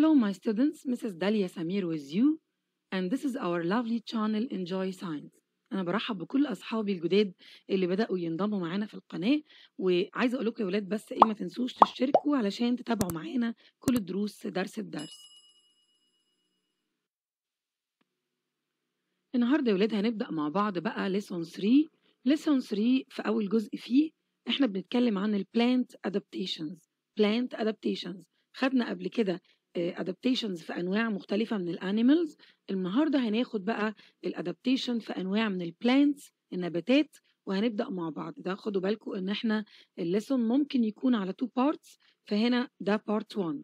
Hello my students, Mrs. Dalia Samir with you and this is our lovely channel Enjoy Science. أنا برحب بكل أصحابي الجداد اللي بدأوا ينضموا معانا في القناة وعايزة أقول لكم يا ولاد بس إيه ما تنسوش تشتركوا علشان تتابعوا معانا كل الدروس درس الدرس. النهارده يا ولاد هنبدأ مع بعض بقى ليسون 3 ليسون 3 في أول جزء فيه إحنا بنتكلم عن البلانت أدابتيشنز بلانت أدابتيشنز خدنا قبل كده ادابتيشنز آه، في انواع مختلفه من الانيمالز النهارده هناخد بقى الادابتيشن في انواع من البلانتس النباتات وهنبدا مع بعض ده خدوا بالكم ان احنا الليسون ممكن يكون على تو بارتس فهنا ده بارت 1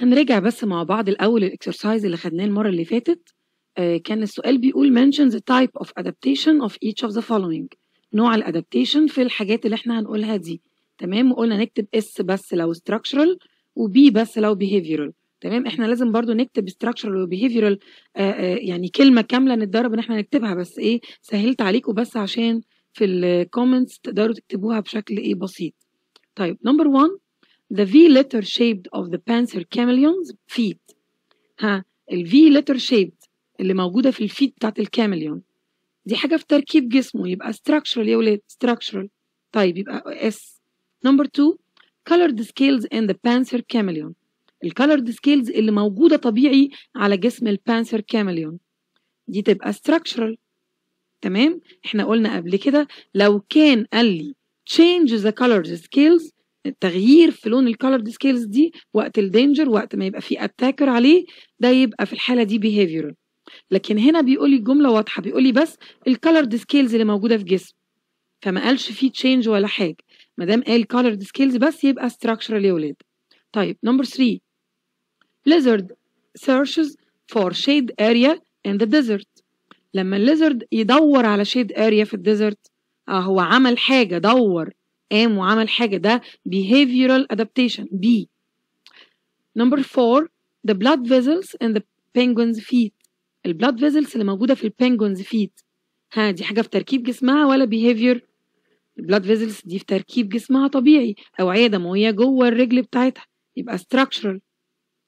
هنرجع بس مع بعض الاول الاكسرسايز اللي خدناه المره اللي فاتت آه، كان السؤال بيقول mention the type of adaptation of each of the following نوع الادابتيشن في الحاجات اللي احنا هنقولها دي تمام وقلنا نكتب اس بس لو structural وبي بس لو behavioral تمام احنا لازم برضو نكتب structural وبيهيفيرال آه، آه، يعني كلمه كامله نتدرب ان احنا نكتبها بس ايه سهلت عليكم بس عشان في الكومنتس تقدروا تكتبوها بشكل ايه بسيط طيب نمبر 1 the V letter shaped of the panther chameleon's feet ها ال V letter shaped اللي موجوده في الفيت بتاعت الكاميليون دي حاجه في تركيب جسمه يبقى structural يا ولاد structural طيب يبقى S نمبر 2 colored scales in the panther chameleon colored scales اللي موجودة طبيعي على جسم البانثر chameleon دي تبقى structural تمام احنا قلنا قبل كده لو كان قال لي change the color scales التغيير في لون colored scales دي وقت ال danger وقت ما يبقى في attacker عليه ده يبقى في الحاله دي behavioral لكن هنا بيقول لي الجمله واضحه بيقول لي بس colored scales اللي موجوده في جسم فما قالش فيه change ولا حاجه ما دام قال colored skills بس يبقى structural يا ولاد طيب نمبر 3 lizard searches for shade area in the desert لما الليزرد يدور على شيد اريا في الديزرت آه هو عمل حاجه دور قام وعمل حاجه ده behavioral adaptation B number 4 the blood vessels in the penguins feet البلاد فيزلز اللي موجوده في البنجونز فيت ها دي حاجه في تركيب جسمها ولا behavior البلاد فيزلز دي في تركيب جسمها طبيعي أوعية دموية جوه الرجل بتاعتها يبقى structural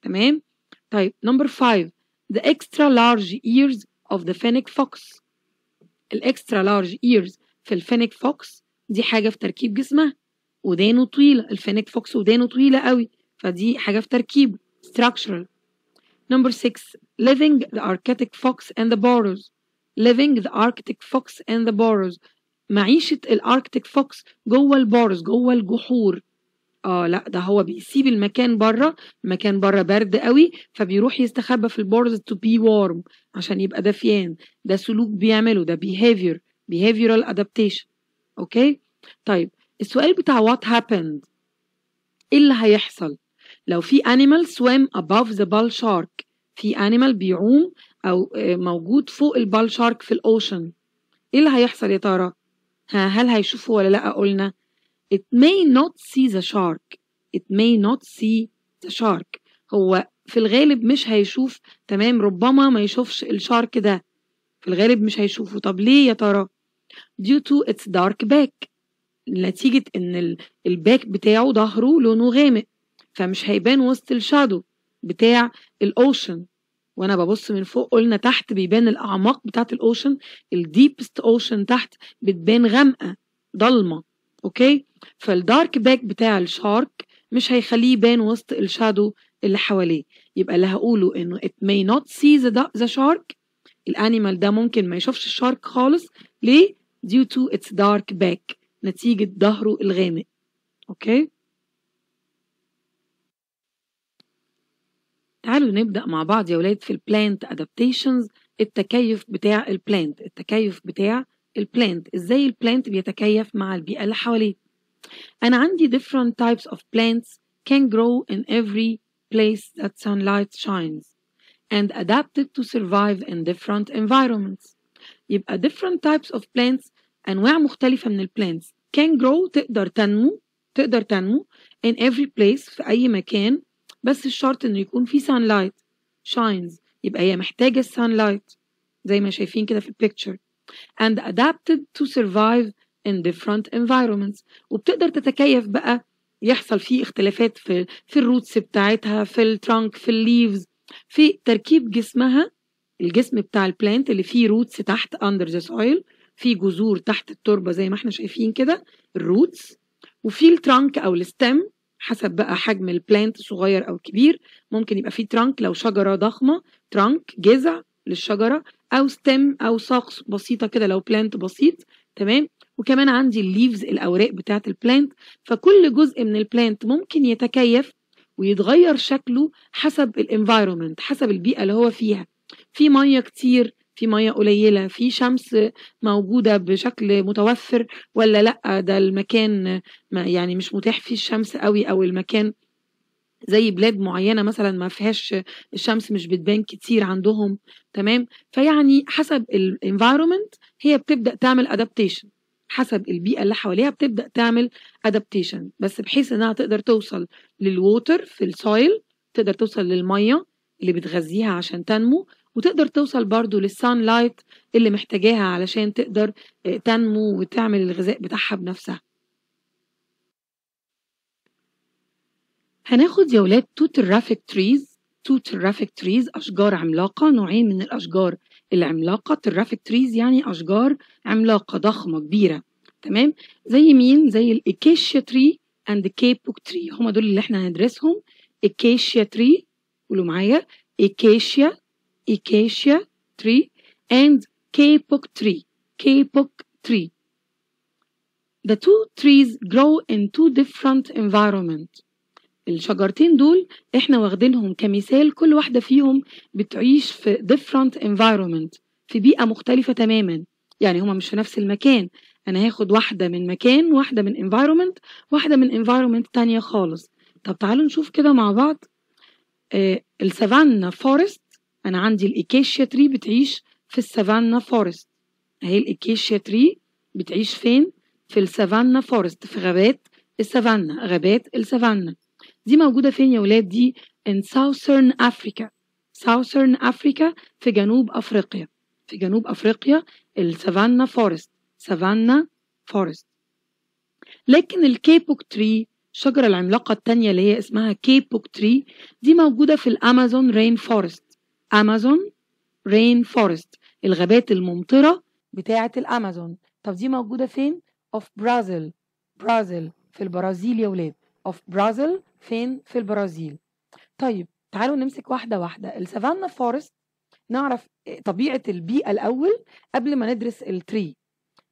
تمام طيب نمبر 5 the extra large ears of the fennec fox الاكسترا لارج ears في الفينيك فوكس دي حاجة في تركيب جسمها ودانه طويلة الفينيك فوكس ودانه طويلة قوي فدي حاجة في تركيبه structural number 6 living the arctic fox and the burrows living the arctic fox and the burrows معيشه الاركتيك فوكس جوه البارز جوه الجحور اه لا ده هو بيسيب المكان بره المكان بره برد قوي فبيروح يستخبى في البارز تو بي وارم عشان يبقى دافيان ده سلوك بيعمله ده behavior behavioral adaptation اوكي طيب السؤال بتاع what happened ايه اللي هيحصل لو في animal swam above the bull shark في animal بيعوم او آه، موجود فوق البال شارك في الاوشن ايه اللي هيحصل يا ترى هل هيشوفه ولا لأ قلنا it may not see the shark it may not see the shark هو في الغالب مش هيشوف تمام ربما ما يشوفش الشارك ده في الغالب مش هيشوفه طب ليه يا ترى due to its dark back نتيجة إن الباك بتاعه ظهره لونه غامق فمش هيبان وسط الشادو بتاع الأوشن وانا ببص من فوق قلنا تحت بيبان الاعماق بتاعت الاوشن الديبست اوشن تحت بتبان غامقه ضلمه اوكي فالدارك باك بتاع الشارك مش هيخليه يبان وسط الشادو اللي حواليه يبقى اللي هقوله انه it may not see the, the shark الانيمال ده ممكن ما يشوفش الشارك خالص ليه due to its dark back نتيجة ظهره الغامق اوكي okay? تعالوا نبدأ مع بعض يا ولاد في البلانت ادابتيشنز التكيف بتاع البلانت التكيف بتاع البلانت ازاي البلانت بيتكيف مع البيئة اللي حواليه أنا عندي different types of plants can grow in every place that sunlight shines and adapted to survive in different environments يبقى different types of plants أنواع مختلفة من البلانتس can grow تقدر تنمو تقدر تنمو in every place في أي مكان بس الشرط انه يكون في سان لايت شاينز يبقى هي محتاجة السان لايت زي ما شايفين كده في البيكتشر and adapted to survive in different environments وبتقدر تتكيف بقى يحصل فيه اختلافات في في الروتس بتاعتها في الترنك في الليفز في تركيب جسمها الجسم بتاع البلانت اللي فيه روتس تحت اندر ذا سويل في جذور تحت التربه زي ما احنا شايفين كده الروتس وفي الترنك او الستم حسب بقى حجم البلانت صغير او كبير ممكن يبقى فيه ترانك لو شجره ضخمه ترانك جذع للشجره او ستيم او ساق بسيطه كده لو بلانت بسيط تمام وكمان عندي الليفز الاوراق بتاعه البلانت فكل جزء من البلانت ممكن يتكيف ويتغير شكله حسب الانفايرمنت حسب البيئه اللي هو فيها في ميه كتير في ميه قليله في شمس موجوده بشكل متوفر ولا لا ده المكان يعني مش متاح فيه الشمس قوي او المكان زي بلاد معينة مثلا ما فيهاش الشمس مش بتبان كتير عندهم تمام فيعني حسب الانفايرومنت هي بتبدأ تعمل ادابتيشن حسب البيئة اللي حواليها بتبدأ تعمل ادابتيشن بس بحيث انها تقدر توصل للووتر في السويل تقدر توصل للمية اللي بتغذيها عشان تنمو وتقدر توصل برضو للسان لايت اللي محتاجاها علشان تقدر آه، تنمو وتعمل الغذاء بتاعها بنفسها هناخد يا ولاد تو ترافيك تريز تو ترافيك تريز أشجار عملاقة نوعين من الأشجار العملاقة ترافيك تريز يعني أشجار عملاقة ضخمة كبيرة تمام زي مين زي الاكيشيا تري أند كيبوك تري هما دول اللي احنا هندرسهم إيكيشيا تري قولوا معايا ايكاشيا ايكاشيا tree and كيبوك tree كيبوك tree The two trees grow in two different environments. الشجرتين دول احنا واخدينهم كمثال كل واحدة فيهم بتعيش في different environment في بيئة مختلفة تماما يعني هما مش في نفس المكان انا هاخد واحدة من مكان واحدة من environment واحدة من environment تانية خالص طب تعالوا نشوف كده مع بعض إيه، السافانا فورست انا عندي الاكاشيا تري بتعيش في السافانا فورست اهي الاكاشيا تري بتعيش فين في السافانا فورست في غابات السافانا غابات السافانا دي موجوده فين يا ولاد دي in ساوثرن افريكا ساوثرن افريكا في جنوب افريقيا في جنوب افريقيا السافانا فورست سافانا فورست لكن الكيبوك تري الشجرة العملاقة التانية اللي هي اسمها كيبوك تري دي موجودة في الأمازون رين فورست أمازون رين فورست الغابات الممطرة بتاعة الأمازون طب دي موجودة فين؟ اوف برازيل برازيل في البرازيل يا ولاد اوف برازيل فين؟ في البرازيل طيب تعالوا نمسك واحدة واحدة السافانا فورست نعرف طبيعة البيئة الأول قبل ما ندرس التري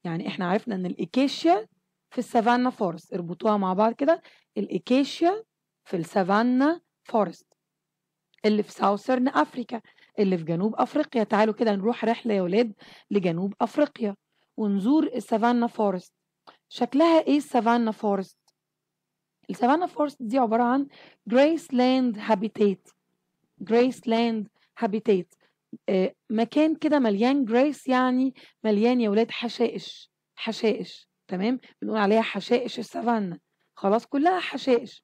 يعني احنا عرفنا ان الاكاشيا في السافانا فورست اربطوها مع بعض كده الاكاشيا في السافانا فورست اللي في ساوثرن افريكا اللي في جنوب افريقيا تعالوا كده نروح رحله يا ولاد لجنوب افريقيا ونزور السافانا فورست شكلها ايه السافانا فورست السافانا فورست دي عباره عن جريس لاند هابيتات جريس لاند هابيتات مكان كده مليان جريس يعني مليان يا ولاد حشائش حشائش تمام بنقول عليها حشائش السافانا خلاص كلها حشائش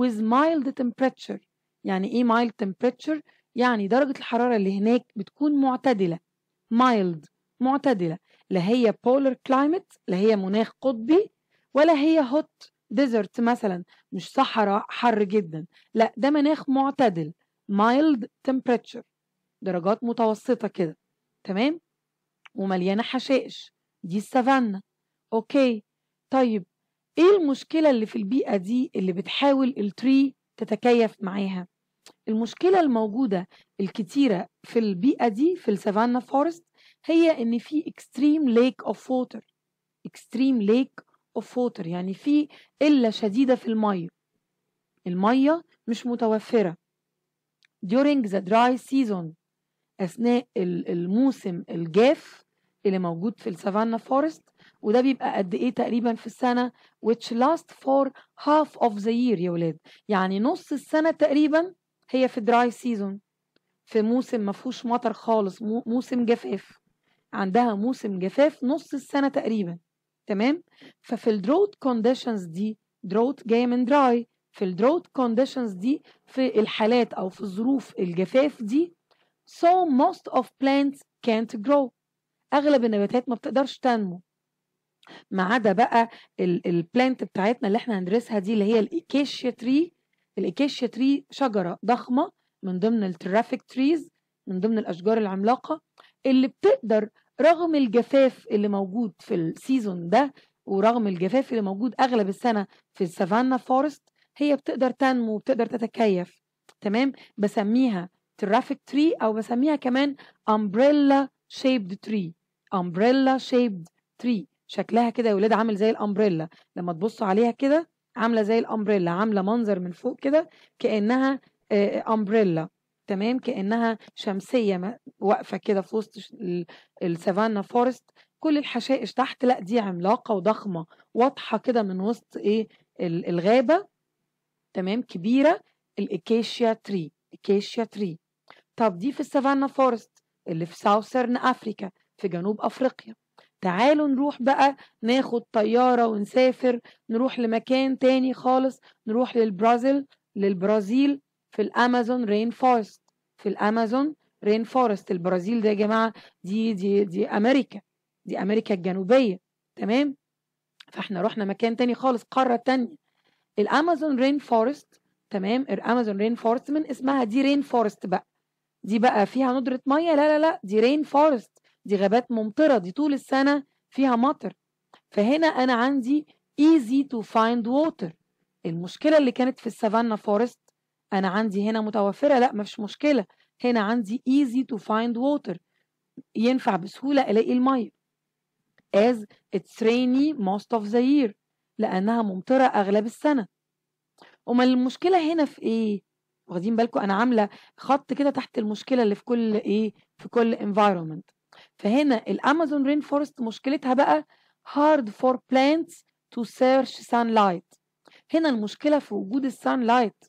with mild temperature يعني ايه mild temperature يعني درجة الحرارة اللي هناك بتكون معتدلة mild معتدلة لا هي polar climate لا هي مناخ قطبي ولا هي hot desert مثلا مش صحراء حر جدا لا ده مناخ معتدل mild temperature درجات متوسطة كده تمام ومليانة حشائش دي السافانا اوكي طيب ايه المشكله اللي في البيئه دي اللي بتحاول التري تتكيف معاها المشكله الموجوده الكتيره في البيئه دي في السافانا فورست هي ان في اكستريم ليك اوف ووتر اكستريم ليك اوف ووتر يعني في قله شديده في الميه الميه مش متوفره during the dry season أثناء الموسم الجاف اللي موجود في السافانا فورست وده بيبقى قد ايه تقريبا في السنه which last for half of the year يا ولاد يعني نص السنه تقريبا هي في دراي سيزون في موسم ما فيهوش مطر خالص موسم جفاف عندها موسم جفاف نص السنه تقريبا تمام ففي الدروت كونديشنز دي دروت جايه من دراي في الدروت كونديشنز دي في الحالات او في الظروف الجفاف دي so most of plants can't grow اغلب النباتات ما بتقدرش تنمو ما عدا بقى البلانت بتاعتنا اللي احنا هندرسها دي اللي هي الايكاشيا تري الايكاشيا تري شجره ضخمه من ضمن الترافيك تريز من ضمن الاشجار العملاقه اللي بتقدر رغم الجفاف اللي موجود في السيزون ده ورغم الجفاف اللي موجود اغلب السنه في السافانا فورست هي بتقدر تنمو وبتقدر تتكيف تمام بسميها ترافيك تري او بسميها كمان امبريلا shaped tree umbrella shaped tree شكلها كده يا ولاد عامل زي الامبريلا لما تبصوا عليها كده عامله زي الامبريلا عامله منظر من فوق كده كانها آه، امبريلا تمام كانها شمسيه واقفه كده في وسط السافانا فورست كل الحشائش تحت لا دي عملاقه وضخمه واضحه كده من وسط ايه الغابه تمام كبيره الاكيشيا تري اكيشيا تري طب دي في السافانا فورست اللي في ساوثرن أفريكا في جنوب أفريقيا تعالوا نروح بقى ناخد طيارة ونسافر نروح لمكان تاني خالص نروح للبرازيل للبرازيل في الأمازون رين فورست في الأمازون رين فورست البرازيل ده يا جماعة دي دي دي أمريكا دي أمريكا الجنوبية تمام فاحنا رحنا مكان تاني خالص قارة تانية الأمازون رين فورست تمام الأمازون رين فورست من اسمها دي رين فورست بقى دي بقى فيها ندرة مية لا لا لا دي رين فورست دي غابات ممطرة دي طول السنة فيها مطر فهنا أنا عندي easy to find water المشكلة اللي كانت في السافانا فورست أنا عندي هنا متوفرة لا مفيش مشكلة هنا عندي easy to find water ينفع بسهولة ألاقي المية as it's rainy most of the year لأنها ممطرة أغلب السنة أمال المشكلة هنا في إيه؟ واخدين بالكم انا عامله خط كده تحت المشكله اللي في كل ايه في كل انفايرمنت فهنا الامازون رين فورست مشكلتها بقى hard for plants to search sunlight هنا المشكله في وجود السان لايت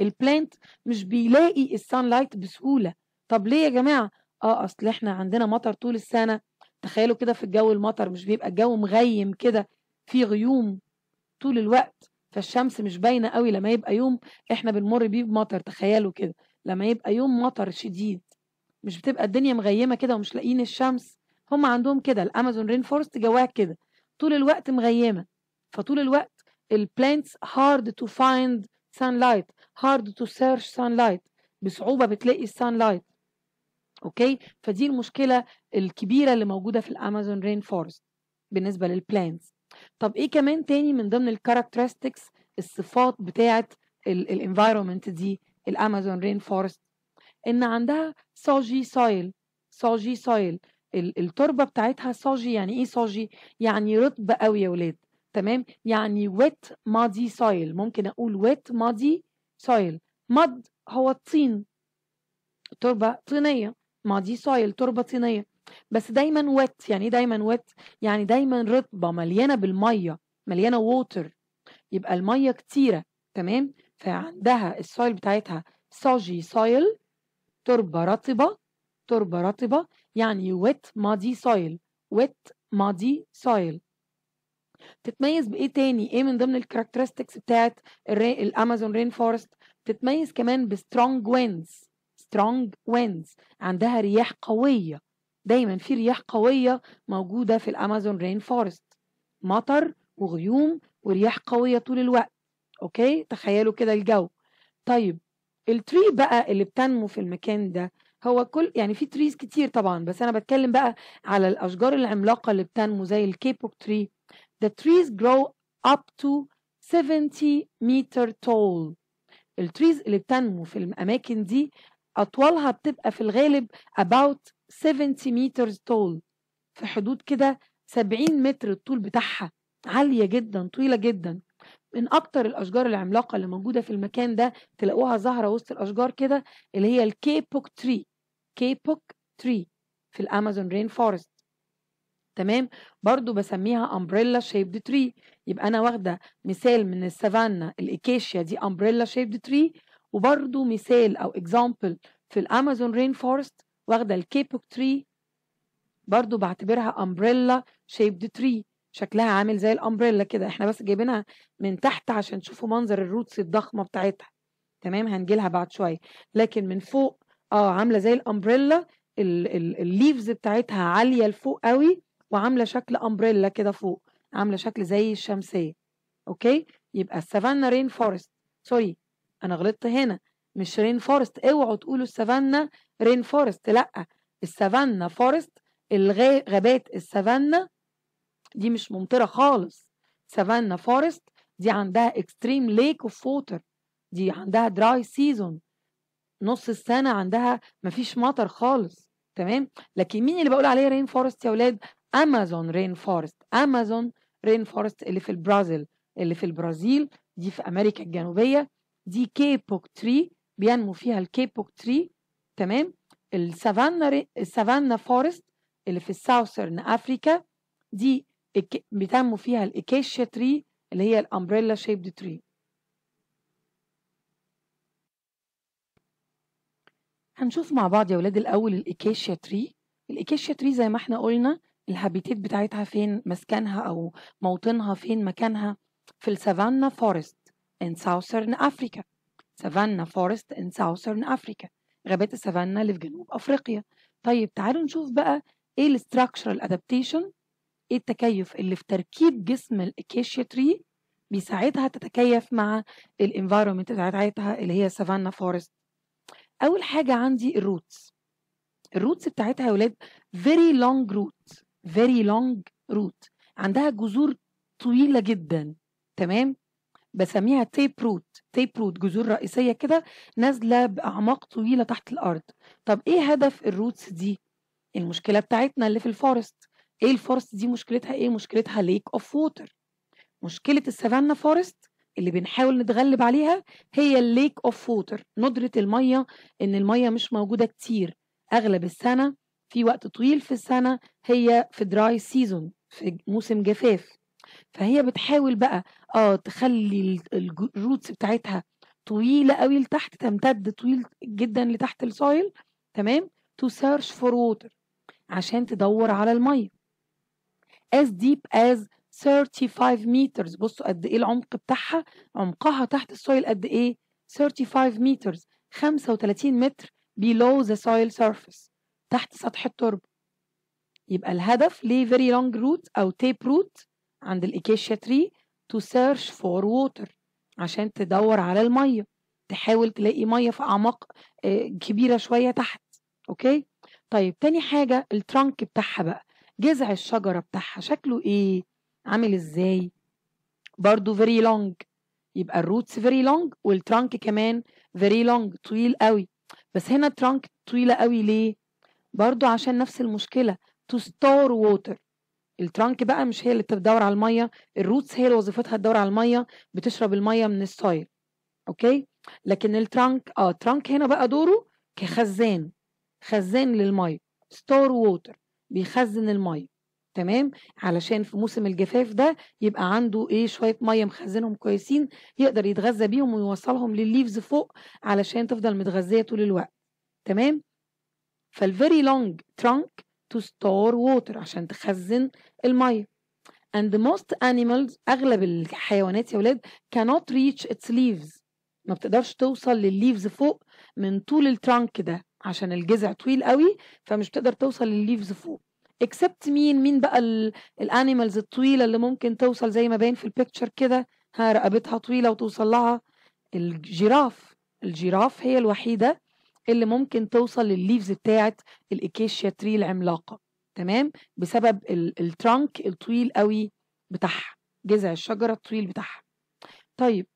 البلانت مش بيلاقي السان لايت بسهوله طب ليه يا جماعه اه اصل احنا عندنا مطر طول السنه تخيلوا كده في الجو المطر مش بيبقى الجو مغيم كده في غيوم طول الوقت فالشمس مش باينه قوي لما يبقى يوم احنا بنمر بيه بمطر تخيلوا كده لما يبقى يوم مطر شديد مش بتبقى الدنيا مغيمه كده ومش لاقيين الشمس هم عندهم كده الامازون رين فورست جواها كده طول الوقت مغيمه فطول الوقت البلانتس هارد تو فايند سان لايت هارد تو سيرش سان لايت بصعوبه بتلاقي السان لايت اوكي فدي المشكله الكبيره اللي موجوده في الامازون رين فورست بالنسبه للبلانتس طب ايه كمان تاني من ضمن الكاركترستكس الصفات بتاعه الانفايرمنت دي الامازون رين فورست ان عندها سوجي سويل سوجي سويل التربه بتاعتها سوجي يعني ايه سوجي يعني رطب قوي يا ولاد تمام يعني ويت مادي سويل ممكن اقول ويت مادي سويل مد هو الطين تربه طينيه مادي سويل تربه طينيه بس دايما وات يعني ايه دايما وات يعني دايما رطبه مليانه بالميه مليانه ووتر يبقى الميه كتيره تمام فعندها السويل بتاعتها سوجي سويل تربه رطبه تربه رطبه يعني ويت مادي سويل ويت مادي سويل تتميز بايه تاني ايه من ضمن الكاركترستكس بتاعت الامازون رين فورست تتميز كمان بسترونج ويندز سترونج ويندز عندها رياح قويه دايما في رياح قوية موجودة في الأمازون رين فورست مطر وغيوم ورياح قوية طول الوقت أوكي تخيلوا كده الجو طيب التري بقى اللي بتنمو في المكان ده هو كل يعني في تريز كتير طبعا بس أنا بتكلم بقى على الأشجار العملاقة اللي بتنمو زي الكيبوك تري The trees grow up to 70 meter tall التريز اللي بتنمو في الأماكن دي أطوالها بتبقى في الغالب about 70 meters tall في حدود كده 70 متر الطول بتاعها عالية جدا طويلة جدا من أكتر الأشجار العملاقة اللي موجودة في المكان ده تلاقوها ظاهرة وسط الأشجار كده اللي هي الكيبوك تري كيبوك تري في الأمازون رين فورست تمام برضو بسميها امبريلا شيبد تري يبقى انا واخده مثال من السافانا الاكيشيا دي امبريلا شيبد تري وبرضو مثال او اكزامبل في الامازون رين فورست واخدة الكيبوك تري برضو بعتبرها امبريلا شيبد تري شكلها عامل زي الامبريلا كده احنا بس جايبينها من تحت عشان تشوفوا منظر الروتس الضخمة بتاعتها تمام هنجيلها بعد شوية لكن من فوق اه عاملة زي الامبريلا الليفز بتاعتها عالية لفوق قوي وعاملة شكل امبريلا كده فوق عاملة شكل زي الشمسية اوكي يبقى السافانا رين فورست سوري انا غلطت هنا مش رين فورست اوعوا تقولوا السافانا رين فورست لا السافانا فورست الغابات السافانا دي مش ممطره خالص سافانا فورست دي عندها اكستريم ليك اوف ووتر دي عندها دراي سيزون نص السنه عندها مفيش مطر خالص تمام لكن مين اللي بقول عليه رين فورست يا ولاد امازون رين فورست امازون رين فورست اللي في البرازيل اللي في البرازيل دي في امريكا الجنوبيه دي كيبوك تري بينمو فيها الكيبوك تري تمام السافانا السافانا فورست اللي في الساوثرن افريكا دي بتنمو فيها الاكاشيا تري اللي هي الامبريلا شيبد تري هنشوف مع بعض يا ولاد الاول الاكاشيا تري الاكاشيا تري زي ما احنا قلنا الهابيتات بتاعتها فين مسكنها او موطنها فين مكانها في السافانا فورست ان ساوثرن افريكا سافانا فورست ان ساوثرن افريكا غابات السافانا اللي في جنوب افريقيا طيب تعالوا نشوف بقى ايه الاستراكشرال ادابتيشن ايه التكيف اللي في تركيب جسم الاكيشيا تري بيساعدها تتكيف مع الانفايرمنت بتاعتها اللي هي سافانا فورست اول حاجه عندي الروتس الروتس بتاعتها يا ولاد فيري لونج روت فيري لونج روت عندها جذور طويله جدا تمام بسميها تيب روت تيب روت جذور رئيسيه كده نازله باعماق طويله تحت الارض طب ايه هدف الروتس دي المشكله بتاعتنا اللي في الفورست ايه الفورست دي مشكلتها ايه مشكلتها ليك اوف ووتر مشكله السافانا فورست اللي بنحاول نتغلب عليها هي الليك اوف ووتر ندره الميه ان الميه مش موجوده كتير اغلب السنه في وقت طويل في السنه هي في دراي سيزون في موسم جفاف فهي بتحاول بقى اه تخلي الروتس بتاعتها طويلة قوي لتحت تمتد طويل جدا لتحت السويل تمام تو سيرش فور ووتر عشان تدور على المية as deep as 35 meters بصوا قد ايه العمق بتاعها عمقها تحت السويل قد ايه 35 meters 35 متر below the soil surface تحت سطح التربة يبقى الهدف ليه very لونج روت او tape روت عند الاكيشيا تري تو سيرش فور ووتر عشان تدور على الميه تحاول تلاقي ميه في اعماق آه، كبيره شويه تحت اوكي طيب تاني حاجه الترنك بتاعها بقى جذع الشجره بتاعها شكله ايه عامل ازاي برضو فيري لونج يبقى الروتس فيري لونج والترنك كمان فيري لونج طويل قوي بس هنا الترنك طويله قوي ليه برضو عشان نفس المشكله تو ستور ووتر الترانك بقى مش هي اللي بتدور على الميه الروتس هي اللي وظيفتها تدور على الميه بتشرب الميه من السايل اوكي لكن الترانك اه الترانك هنا بقى دوره كخزان خزان للميه ستور ووتر بيخزن الميه تمام علشان في موسم الجفاف ده يبقى عنده ايه شويه ميه مخزنهم كويسين يقدر يتغذى بيهم ويوصلهم للليفز فوق علشان تفضل متغذيه طول الوقت تمام فالفيري لونج ترانك to store water عشان تخزن المية and most animals أغلب الحيوانات يا ولاد cannot reach its leaves ما بتقدرش توصل للليفز فوق من طول الترانك ده عشان الجذع طويل قوي فمش بتقدر توصل للليفز فوق اكسبت مين مين بقى الانيمالز الطويله اللي ممكن توصل زي ما باين في البيكتشر كده ها رقبتها طويله وتوصل لها الجراف الجراف هي الوحيده اللي ممكن توصل للليفز بتاعه الاكيشيا تري العملاقه تمام بسبب الترانك الطويل قوي بتاعها جذع الشجره الطويل بتاعها طيب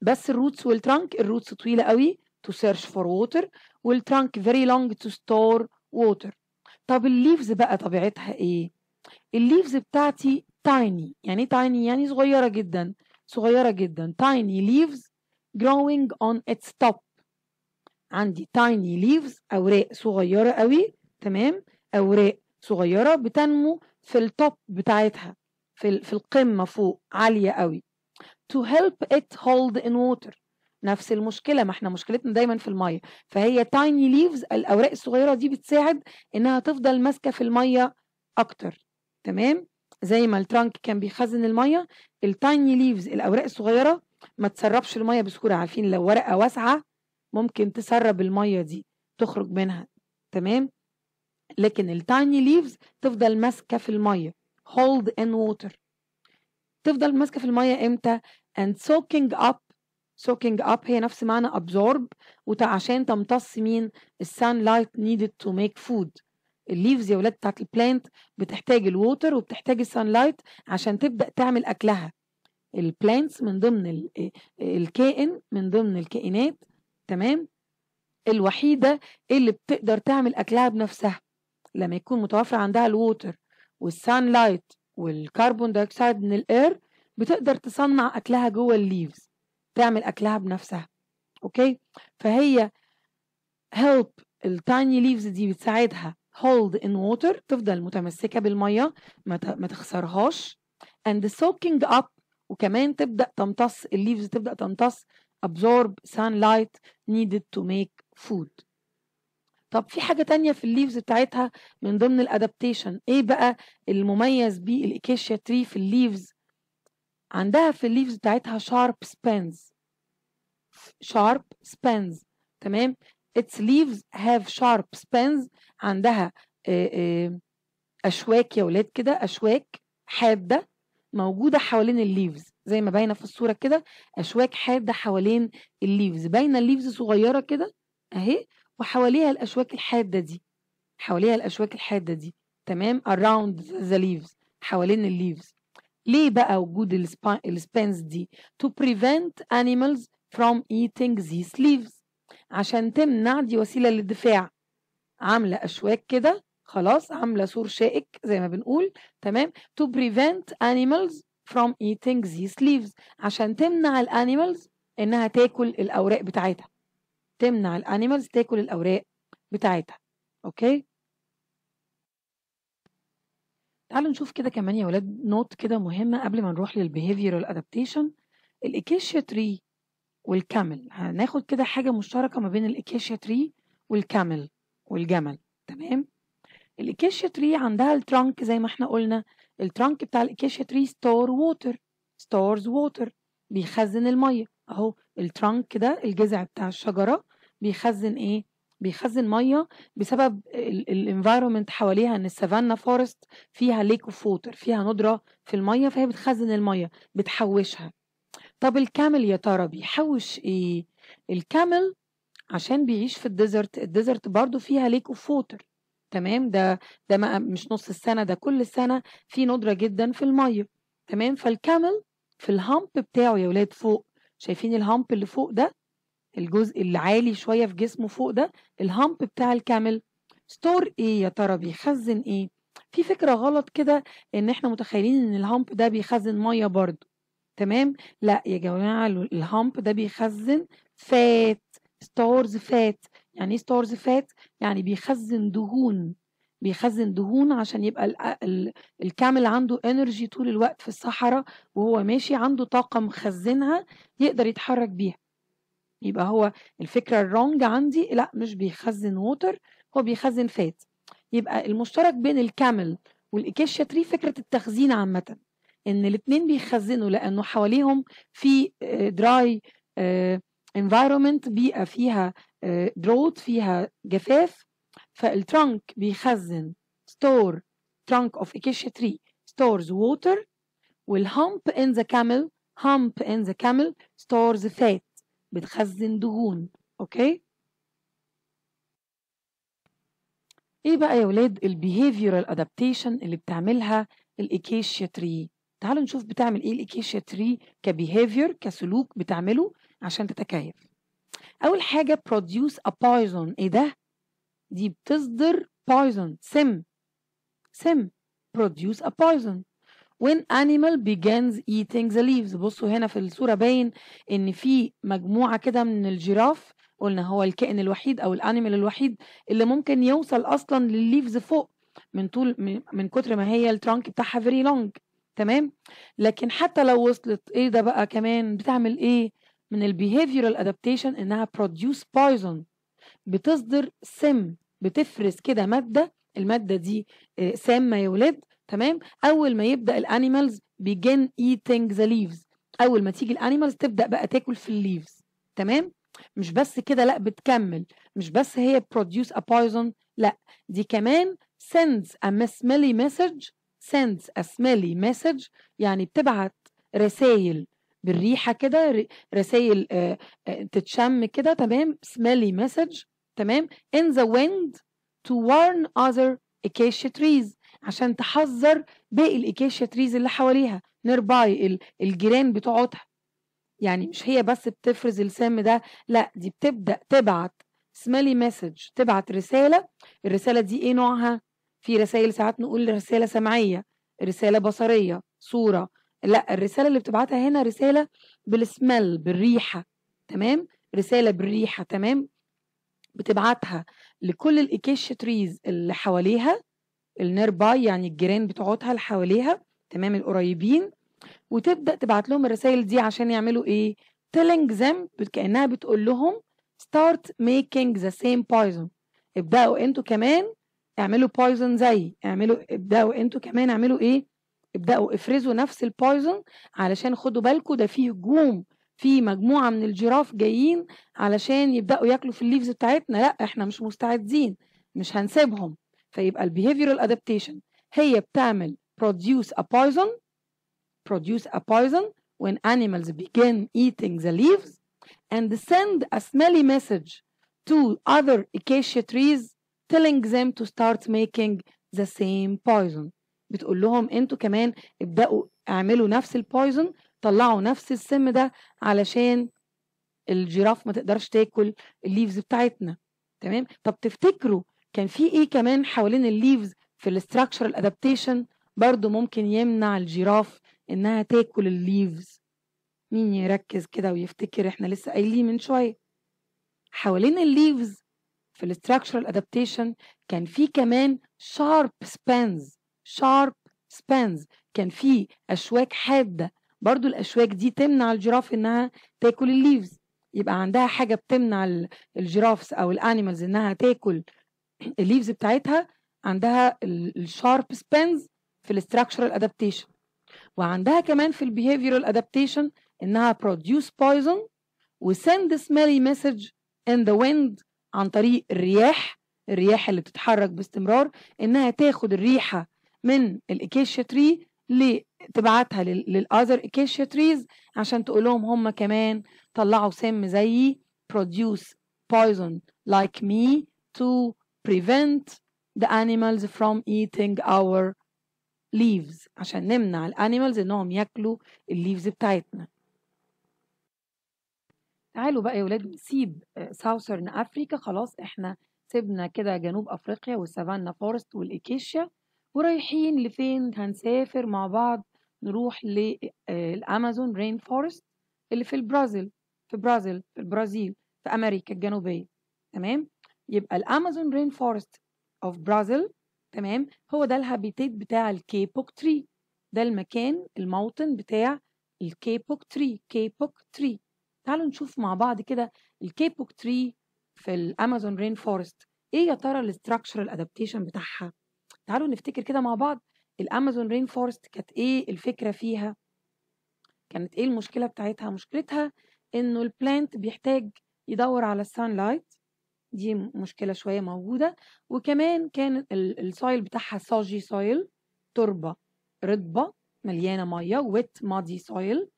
بس الروتس والترانك الروتس طويله قوي to search for water والترانك very long to store water طب الليفز بقى طبيعتها ايه الليفز بتاعتي tiny يعني tiny يعني صغيره جدا صغيره جدا tiny leaves growing on its top عندي تايني ليفز اوراق صغيره قوي تمام اوراق صغيره بتنمو في التوب بتاعتها في في القمه فوق عاليه قوي to help it hold in water نفس المشكلة ما احنا مشكلتنا دايما في المية فهي تايني ليفز الأوراق الصغيرة دي بتساعد إنها تفضل ماسكة في المية أكتر تمام زي ما الترانك كان بيخزن المية التايني ليفز الأوراق الصغيرة ما تسربش المية بسهولة عارفين لو ورقة واسعة ممكن تسرب الميه دي تخرج منها تمام لكن التايني ليفز تفضل ماسكه في الميه hold in water تفضل ماسكه في الميه امتى and soaking up soaking up هي نفس معنى absorb وعشان تمتص مين السان light needed to make food الليفز يا ولاد بتاعت البلانت بتحتاج الووتر وبتحتاج السان لايت عشان تبدا تعمل اكلها البلانتس من ضمن الكائن من ضمن الكائنات تمام الوحيده اللي بتقدر تعمل اكلها بنفسها لما يكون متوفر عندها الووتر والسان لايت والكربون دايوكسيد من الاير بتقدر تصنع اكلها جوه الليفز تعمل اكلها بنفسها اوكي فهي هيلب التاني ليفز دي بتساعدها هولد ان ووتر تفضل متمسكه بالميه ما تخسرهاش اند soaking اب وكمان تبدا تمتص الليفز تبدا تمتص absorb sunlight needed to make food طب في حاجة تانية في الليفز بتاعتها من ضمن الادابتيشن ايه بقى المميز بيه الاكيشيا تري في الليفز عندها في الليفز بتاعتها sharp spans sharp spans تمام its leaves have sharp spans عندها آه، آه، اشواك يا ولاد كده اشواك حاده موجوده حوالين الليفز زي ما باينه في الصوره كده اشواك حاده حوالين الليفز باينه الليفز صغيره كده اهي وحواليها الاشواك الحاده دي حواليها الاشواك الحاده دي تمام around the leaves حوالين الليفز ليه بقى وجود السبانز دي to prevent animals from eating these leaves عشان تمنع دي وسيله للدفاع عامله اشواك كده خلاص عامله سور شائك زي ما بنقول تمام to prevent animals from eating these leaves عشان تمنع الانيمالز انها تاكل الاوراق بتاعتها تمنع الانيمالز تاكل الاوراق بتاعتها اوكي تعالوا نشوف كده كمان يا ولاد نوت كده مهمه قبل ما نروح للبيهيفيرال ادابتيشن الاكيشيا تري والكامل هناخد كده حاجه مشتركه ما بين الاكيشيا تري والكامل والجمل تمام الاكيشيا تري عندها الترانك زي ما احنا قلنا الترانك بتاع الاكاشيا تري ستور ووتر ستورز ووتر بيخزن الميه اهو الترانك ده الجذع بتاع الشجره بيخزن ايه بيخزن ميه بسبب الانفايرمنت حواليها ان السافانا فورست فيها ليك اوف ووتر فيها ندره في الميه فهي بتخزن الميه بتحوشها طب الكامل يا ترى بيحوش ايه الكامل عشان بيعيش في الديزرت الديزرت برضو فيها ليك اوف ووتر تمام ده ده ما مش نص السنه ده كل السنه في ندره جدا في الميه تمام فالكامل في الهامب بتاعه يا ولاد فوق شايفين الهامب اللي فوق ده الجزء اللي عالي شويه في جسمه فوق ده الهامب بتاع الكامل ستور ايه يا ترى بيخزن ايه في فكره غلط كده ان احنا متخيلين ان الهامب ده بيخزن ميه برضه تمام لا يا جماعه الهامب ده بيخزن فات ستورز فات يعني ايه ستورز فات يعني بيخزن دهون بيخزن دهون عشان يبقى الكامل عنده انرجي طول الوقت في الصحراء وهو ماشي عنده طاقه مخزنها يقدر يتحرك بيها يبقى هو الفكره الرونج عندي لا مش بيخزن ووتر هو بيخزن فات يبقى المشترك بين الكامل والاكيشيا تري فكره التخزين عامه ان الاثنين بيخزنوا لانه حواليهم في دراي آه، انفايرومنت آه، بيئه فيها دروت آه، فيها جفاف فالترنك بيخزن ستور ترنك اوف اكيشيا تري ستورز ووتر والهامب ان ذا كامل هامب ان ذا كامل ستورز فات بتخزن دهون اوكي ايه بقى يا ولاد البيهيفيورال ادابتيشن اللي بتعملها الاكيشيا تري تعالوا نشوف بتعمل ايه الاكيشيا تري كبيهيفير كسلوك بتعمله عشان تتكيف أول حاجة produce a poison إيه ده؟ دي بتصدر poison سم سم produce a poison when animal begins eating the leaves بصوا هنا في الصورة باين إن في مجموعة كده من الجراف قلنا هو الكائن الوحيد أو الأنيمال الوحيد اللي ممكن يوصل أصلا للليفز فوق من طول من كتر ما هي الترانك بتاعها فيري لونج تمام لكن حتى لو وصلت ايه ده بقى كمان بتعمل ايه من البيهيفيورال ادابتيشن انها بروديوس بويزون بتصدر سم بتفرز كده ماده الماده دي آه، سامه يا ولاد تمام اول ما يبدا الانيمالز بيجن ايتنج ذا ليفز اول ما تيجي الانيمالز تبدا بقى تاكل في الليفز تمام مش بس كده لا بتكمل مش بس هي بروديوس ا بويزون لا دي كمان sends a smelly message sends a smelly message يعني بتبعت رسائل بالريحه كده رسائل تتشم كده تمام سميلي مسج تمام in the wind to warn other acacia trees عشان تحذر باقي الاكاشيا تريز اللي حواليها نيرباي الجيران بتوعها يعني مش هي بس بتفرز السم ده لا دي بتبدا تبعت سميلي مسج تبعت رساله الرساله دي ايه نوعها في رسائل ساعات نقول رساله سمعيه رساله بصريه صوره لا الرسالة اللي بتبعتها هنا رسالة بالسمل بالريحة تمام رسالة بالريحة تمام بتبعتها لكل الاكيش تريز اللي حواليها النير باي يعني الجيران بتوعتها اللي حواليها تمام القريبين وتبدا تبعت لهم الرسائل دي عشان يعملوا ايه تيلينج them كانها بتقول لهم ستارت ميكينج ذا سيم بويزن ابداوا انتوا كمان اعملوا بويزن زي اعملوا ابداوا انتوا كمان اعملوا ايه ابدأوا افرزوا نفس البويزن علشان خدوا بالكم ده فيه هجوم في مجموعة من الجراف جايين علشان يبدأوا ياكلوا في الليفز بتاعتنا لا احنا مش مستعدين مش هنسيبهم فيبقى البيهيفيرال ادابتيشن هي بتعمل produce a poison produce a poison when animals begin eating the leaves and send a smelly message to other acacia trees telling them to start making the same poison بتقول لهم انتوا كمان ابداوا اعملوا نفس البويزن طلعوا نفس السم ده علشان الجراف ما تقدرش تاكل الليفز بتاعتنا تمام طب تفتكروا كان في ايه كمان حوالين الليفز في الاستراكشر ادابتيشن برضو ممكن يمنع الجراف انها تاكل الليفز مين يركز كده ويفتكر احنا لسه قايلين من شويه حوالين الليفز في الاستراكشر ادابتيشن كان في كمان شارب سبانز شارب سبانز كان في أشواك حادة برضو الأشواك دي تمنع الجراف إنها تاكل الليفز يبقى عندها حاجة بتمنع الجرافس أو الأنيمالز إنها تاكل الليفز بتاعتها عندها الشارب سبانز في الاستراكشرال ادابتيشن وعندها كمان في البيهيفيرال ادابتيشن انها برودوس بويزن وسند سميلي مسج ان ذا ويند عن طريق الرياح الرياح اللي بتتحرك باستمرار انها تاخد الريحه من الاكيشيا تري لتبعتها للاذر اكيشيا تريز عشان تقول لهم هم كمان طلعوا سم زيي produce poison like me to prevent the animals from eating our leaves عشان نمنع الانيمالز انهم ياكلوا الليفز بتاعتنا تعالوا بقى يا ولاد نسيب ساوثرن آه، افريكا خلاص احنا سيبنا كده جنوب افريقيا والسافانا فورست والاكيشيا ورايحين لفين هنسافر مع بعض نروح للامازون رين فورست اللي في البرازيل في برازيل في البرازيل في امريكا الجنوبيه تمام يبقى الامازون رين فورست اوف برازيل تمام هو ده الهابيتيت بتاع الكيبوك تري ده المكان الموطن بتاع الكيبوك تري كيبوك تري تعالوا نشوف مع بعض كده الكيبوك تري في الامازون رين فورست ايه يا ترى الاستراكشرال ادابتيشن بتاعها تعالوا نفتكر كده مع بعض الامازون رين فورست كانت ايه الفكره فيها كانت ايه المشكله بتاعتها مشكلتها انه البلانت بيحتاج يدور على السان لايت دي مشكله شويه موجوده وكمان كان السويل بتاعها صاجي سويل تربه رطبه مليانه ميه ويت مادي سويل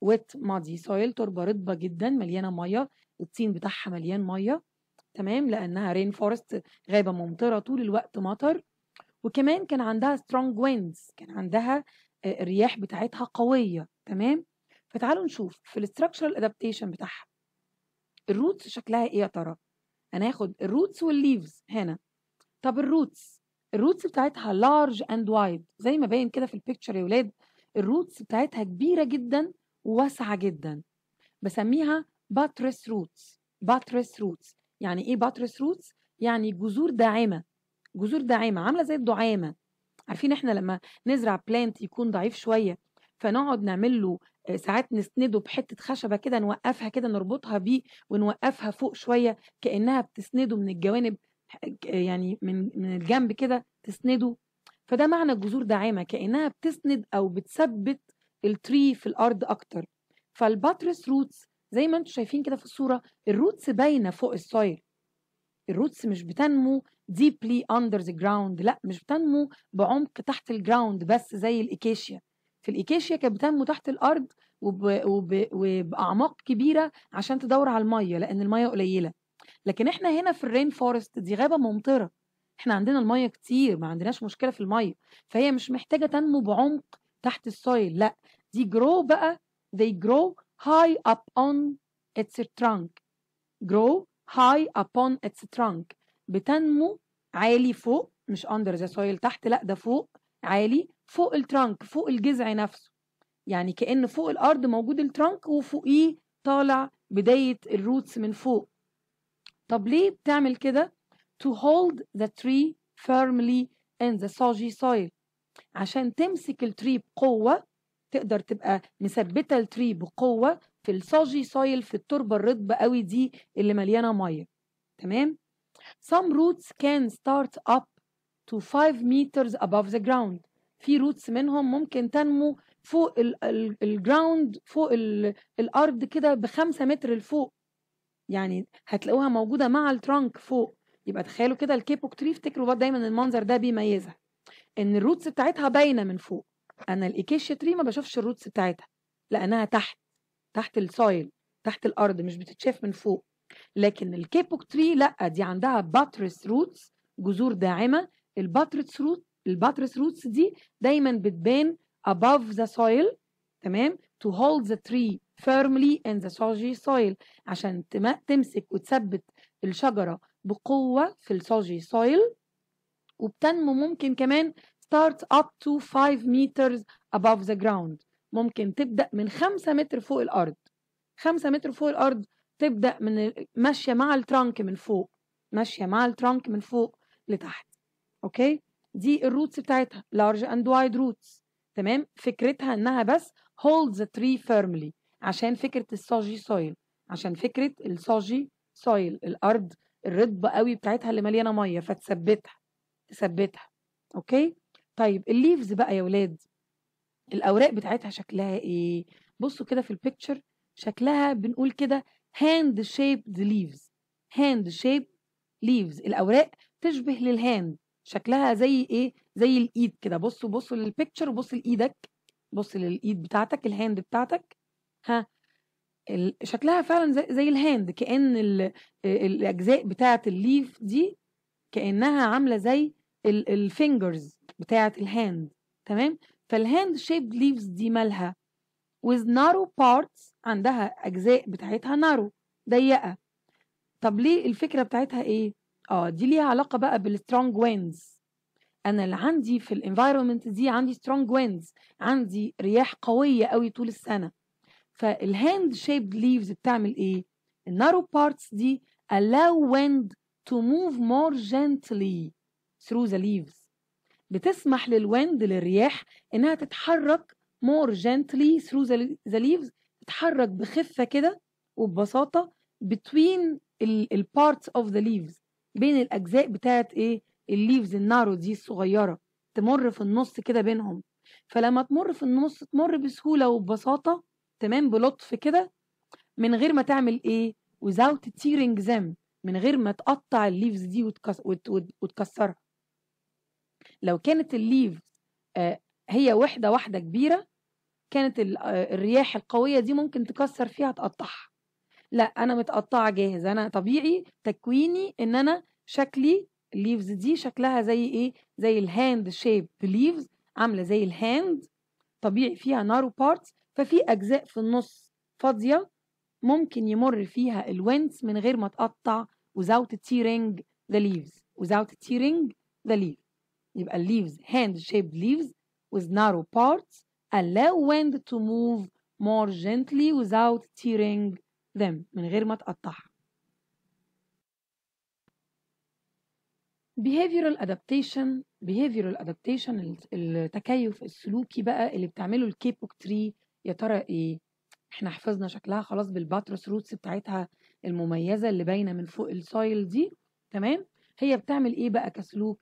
ويت مادي سويل تربه رطبه جدا مليانه ميه الطين بتاعها مليان ميه تمام لانها رين فورست غابه ممطره طول الوقت مطر وكمان كان عندها سترونج ويندز كان عندها آه، الرياح بتاعتها قويه تمام فتعالوا نشوف في الاستراكشرال ادابتيشن بتاعها الروتس شكلها ايه يا ترى انا هاخد الروتس والليفز هنا طب الروتس الروتس بتاعتها لارج اند وايد زي ما باين كده في البيكتشر يا ولاد الروتس بتاعتها كبيره جدا وواسعه جدا بسميها باترس روتس باترس روتس يعني ايه باترس روتس يعني جذور داعمه جذور داعمه عامله زي الدعامه عارفين احنا لما نزرع بلانت يكون ضعيف شويه فنقعد نعمل له آه، ساعات نسنده بحته خشبه كده نوقفها كده نربطها بيه ونوقفها فوق شويه كانها بتسنده من الجوانب يعني من من الجنب كده تسنده فده معنى الجذور داعمه كانها بتسند او بتثبت التري في الارض اكتر فالباترس روتس زي ما انتم شايفين كده في الصوره الروتس باينه فوق السايل الروتس مش بتنمو ديبلي اندر ذا جراوند لا مش بتنمو بعمق تحت الجراوند بس زي الاكاشيا في الاكاشيا كانت بتنمو تحت الارض وب... وب... وباعماق كبيره عشان تدور على الميه لان الميه قليله لكن احنا هنا في الرين فورست دي غابه ممطره احنا عندنا الميه كتير ما عندناش مشكله في الميه فهي مش محتاجه تنمو بعمق تحت السويل لا دي جرو بقى they grow high up on its trunk grow high upon its trunk بتنمو عالي فوق مش اندر ذا سويل تحت لا ده فوق عالي فوق الترنك فوق الجذع نفسه يعني كأن فوق الأرض موجود الترنك وفوقيه طالع بداية الروتس من فوق طب ليه بتعمل كده to hold the tree firmly in the soggy soil عشان تمسك التري بقوة تقدر تبقى مثبتة التري بقوة في الصاجي سايل في التربة الرطبة قوي دي اللي مليانة مية تمام Some roots can start up to 5 meters above the ground في roots منهم ممكن تنمو فوق الجراوند فوق ال الارض كده بخمسة متر لفوق يعني هتلاقوها موجودة مع الترانك فوق يبقى تخيلوا كده الكيبوك تري افتكروا بقى دايما المنظر ده بيميزها ان الروتس بتاعتها باينه من فوق انا الايكيشيا تري ما بشوفش الروتس بتاعتها لانها تحت تحت السويل تحت الارض مش بتتشاف من فوق لكن الكيبوك تري لا دي عندها باترس روتس جذور داعمه الباترس روت الباترس روتس دي دايما بتبان above the soil تمام to hold the tree firmly in the soggy soil عشان تمسك وتثبت الشجرة بقوة في السوجي سويل وبتنمو ممكن كمان start up to 5 meters above the ground ممكن تبدأ من 5 متر فوق الأرض 5 متر فوق الأرض تبدأ من ماشية مع الترانك من فوق ماشية مع الترانك من فوق لتحت أوكي دي الروتس بتاعتها لارج اند وايد روتس تمام فكرتها إنها بس هولد the tree firmly عشان فكرة السوجي سويل عشان فكرة السوجي سويل الأرض الرطبة قوي بتاعتها اللي مليانة مية فتثبتها تثبتها أوكي طيب الليفز بقى يا ولاد الأوراق بتاعتها شكلها إيه بصوا كده في البيكتشر شكلها بنقول كده hand shaped leaves hand shaped leaves الأوراق تشبه للهاند شكلها زي إيه زي الإيد كده بصوا بصوا للبيكتشر وبص لإيدك بص للإيد بتاعتك الهاند بتاعتك ها شكلها فعلا زي, زي الهاند كأن الأجزاء بتاعة الليف دي كأنها عاملة زي الفينجرز بتاعة الهاند تمام فالهاند شيب ليفز دي مالها with narrow parts عندها أجزاء بتاعتها narrow ضيقة طب ليه الفكرة بتاعتها إيه؟ آه دي ليها علاقة بقى بالstrong winds أنا اللي عندي في الانفايرومنت دي عندي strong winds عندي رياح قوية قوي طول السنة فالهاند شيبد leaves بتعمل إيه؟ النارو parts دي allow wind to move more gently through the leaves بتسمح للويند للرياح انها تتحرك more gently through the leaves تتحرك بخفة كده وببساطة between ال parts of the leaves بين الأجزاء بتاعت إيه الليفز النارو دي الصغيرة تمر في النص كده بينهم فلما تمر في النص تمر بسهولة وببساطة تمام بلطف كده من غير ما تعمل إيه without tearing them من غير ما تقطع الليفز دي وتكسرها لو كانت الليفز آه، هي وحدة واحدة كبيرة كانت آه، الرياح القويه دي ممكن تكسر فيها تقطعها لا انا متقطعه جاهز انا طبيعي تكويني ان انا شكلي الليفز دي شكلها زي ايه زي الهاند شيب ليفز عامله زي الهاند طبيعي فيها نارو بارتس ففي اجزاء في النص فاضيه ممكن يمر فيها الوينتس من غير ما تقطع without tearing the leaves without tearing the leaf يبقى الليفز hand شيب leaves with narrow parts allow wind to move more gently without tearing them من غير ما تقطعها behavioral adaptation behavioral adaptation التكيف السلوكي بقى اللي بتعمله الكيبوك تري يا ترى ايه احنا حفظنا شكلها خلاص بالباترس روتس بتاعتها المميزه اللي باينه من فوق السويل دي تمام هي بتعمل ايه بقى كسلوك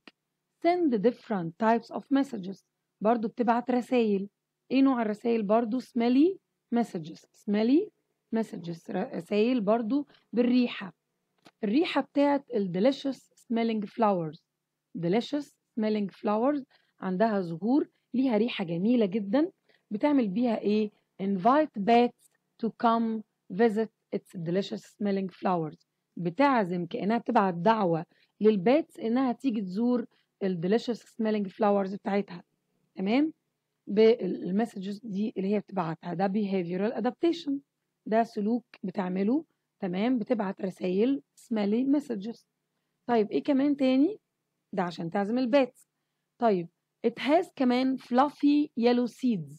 send different types of messages برضو بتبعت رسائل ايه نوع الرسائل برضو سمالي مسجز سمالي مسجز رسائل برضو بالريحة الريحة بتاعت الديليشيس سميلينج فلاورز ديليشيس سميلينج فلاورز عندها زهور ليها ريحة جميلة جدا بتعمل بيها ايه invite bats to come visit its delicious smelling flowers بتعزم كأنها بتبعت دعوة للباتس إنها تيجي تزور الديليشس سميلينج فلاورز بتاعتها تمام بالمسجز دي اللي هي بتبعتها ده behavioral adaptation ده سلوك بتعمله تمام بتبعت رسائل سمالي مسجز طيب ايه كمان تاني ده عشان تعزم الباتس طيب it has كمان fluffy yellow seeds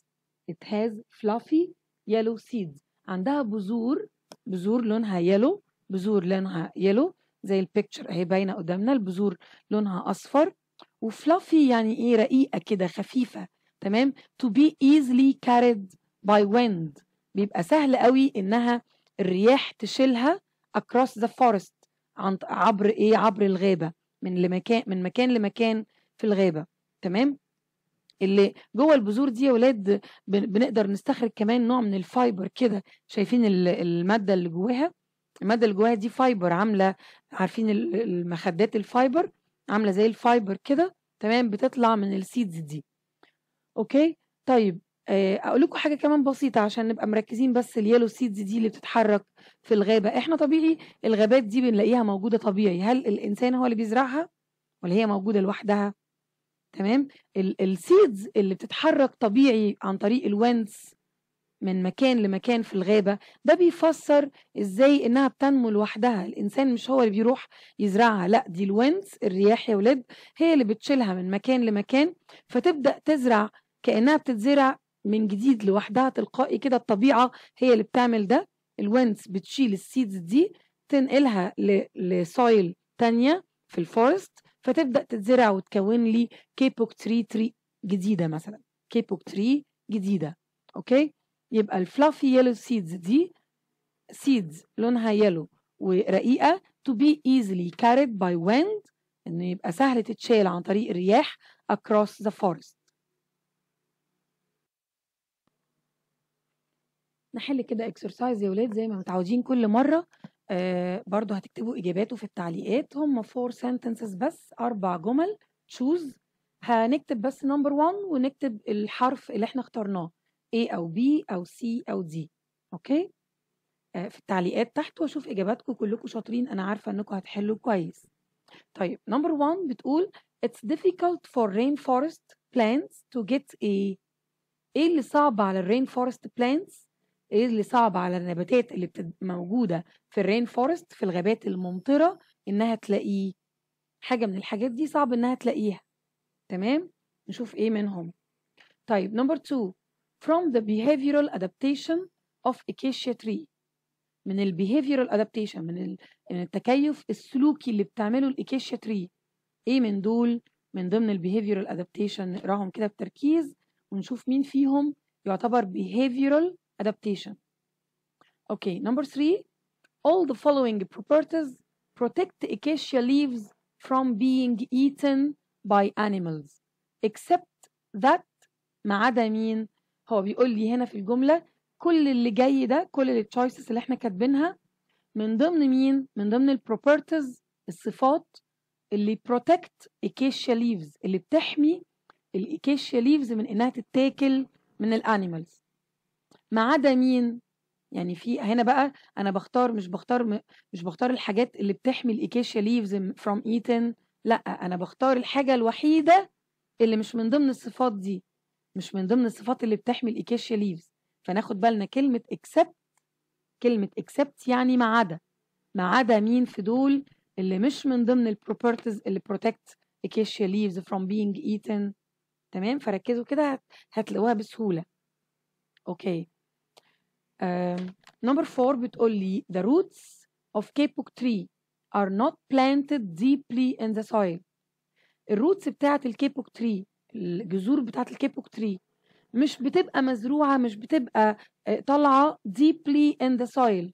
it has fluffy yellow seeds عندها بذور بذور لونها يلو بذور لونها يلو زي البيكتشر اهي باينه قدامنا البذور لونها اصفر وفلافي يعني ايه رقيقه كده خفيفه تمام to be easily carried by wind بيبقى سهل قوي انها الرياح تشيلها across the forest عن عبر ايه عبر الغابه من لمكان من مكان لمكان في الغابه تمام اللي جوه البذور دي يا ولاد بنقدر نستخرج كمان نوع من الفايبر كده شايفين الماده اللي جواها الماده اللي جواها دي فايبر عامله عارفين المخدات الفايبر عامله زي الفايبر كده تمام بتطلع من السيدز دي أوكي؟ طيب آه، أقول لكم حاجة كمان بسيطة عشان نبقى مركّزين بس اليالو سيدز دي اللي بتتحرّك في الغابة، إحنا طبيعي الغابات دي بنلاقيها موجودة طبيعي، هل الإنسان هو اللي بيزرعها ولا هي موجودة لوحدها؟ تمام؟ السيدز اللي بتتحرّك طبيعي عن طريق الوينز من مكان لمكان في الغابة، ده بيفسّر إزاي إنها بتنمو لوحدها، الإنسان مش هو اللي بيروح يزرعها، لأ دي الوينز الرياح يا ولاد هي اللي بتشيلها من مكان لمكان، فتبدأ تزرع كأنها بتتزرع من جديد لوحدها تلقائي كده الطبيعة هي اللي بتعمل ده الوينز بتشيل السيدز دي تنقلها لسويل تانية في الفورست فتبدأ تتزرع وتكون لي كيبوك تري تري جديدة مثلا كيبوك تري جديدة اوكي يبقى الفلافي يلو سيدز دي سيدز لونها يلو ورقيقة to be easily carried by wind انه يبقى سهل تتشال عن طريق الرياح across the forest نحل كده اكسرسايز يا ولاد زي ما متعودين كل مره آه برضو هتكتبوا اجاباته في التعليقات هم فور سنتنسز بس اربع جمل تشوز هنكتب بس نمبر 1 ونكتب الحرف اللي احنا اخترناه A او B او C او D اوكي آه في التعليقات تحت واشوف اجاباتكم كلكم شاطرين انا عارفه انكم هتحلوا كويس طيب نمبر 1 بتقول It's difficult for rainforest plants to get a ايه اللي صعب على الرين فورست plants ايه اللي صعب على النباتات اللي موجوده في الرين فورست في الغابات الممطره انها تلاقي حاجه من الحاجات دي صعب انها تلاقيها تمام نشوف ايه منهم طيب نمبر 2 from the behavioral adaptation of acacia tree من ال behavioral adaptation من, من التكيف السلوكي اللي بتعمله الاكيشيا تري ايه من دول من ضمن ال behavioral adaptation نقراهم كده بتركيز ونشوف مين فيهم يعتبر behavioral adaptation okay number three all the following properties protect acacia leaves from being eaten by animals except that ما عدا مين هو بيقول لي هنا في الجملة كل اللي جاي ده كل choices اللي احنا كاتبينها من ضمن مين من ضمن ال properties الصفات اللي protect acacia leaves اللي بتحمي الاكاشيا ليفز من انها تتاكل من الانيمالز ما عدا مين يعني في هنا بقى انا بختار مش بختار مش بختار الحاجات اللي بتحمي الاكاشيا ليفز فروم ايتن لا انا بختار الحاجه الوحيده اللي مش من ضمن الصفات دي مش من ضمن الصفات اللي بتحمي الاكاشيا ليفز فناخد بالنا كلمه اكسبت كلمه اكسبت يعني ما عدا ما عدا مين في دول اللي مش من ضمن البروبرتيز اللي بروتكت اكاشيا ليفز فروم بينج ايتن تمام فركزوا كده هتلاقوها بسهوله اوكي نمبر 4 بتقول لي the roots of كيبوك tree are not planted deeply in the soil الروتس بتاعة الكيبوك تري الجذور بتاعة الكيبوك تري مش بتبقى مزروعة مش بتبقى آه، طالعة deeply in the soil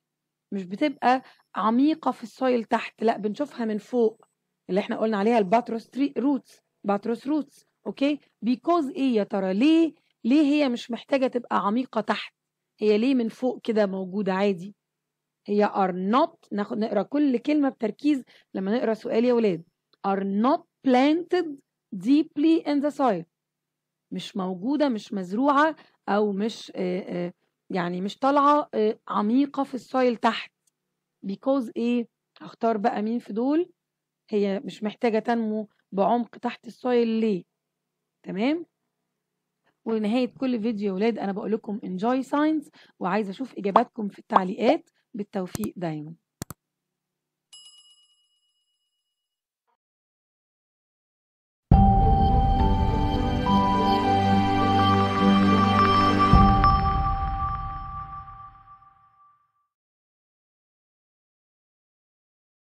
مش بتبقى عميقة في السويل تحت لا بنشوفها من فوق اللي احنا قلنا عليها الباتروس تري روتس باتروس روتس اوكي بيكوز ايه يا ترى ليه ليه هي مش محتاجة تبقى عميقة تحت هي ليه من فوق كده موجودة عادي هي are not ناخد نقرا كل كلمة بتركيز لما نقرا سؤال يا ولاد are not planted deeply in the soil مش موجودة مش مزروعة أو مش آه، آه، يعني مش طالعة آه، عميقة في السويل تحت because إيه هختار بقى مين في دول هي مش محتاجة تنمو بعمق تحت السويل ليه تمام ونهايه كل فيديو يا ولاد انا بقول لكم enjoy science وعايزه اشوف اجاباتكم في التعليقات بالتوفيق دايما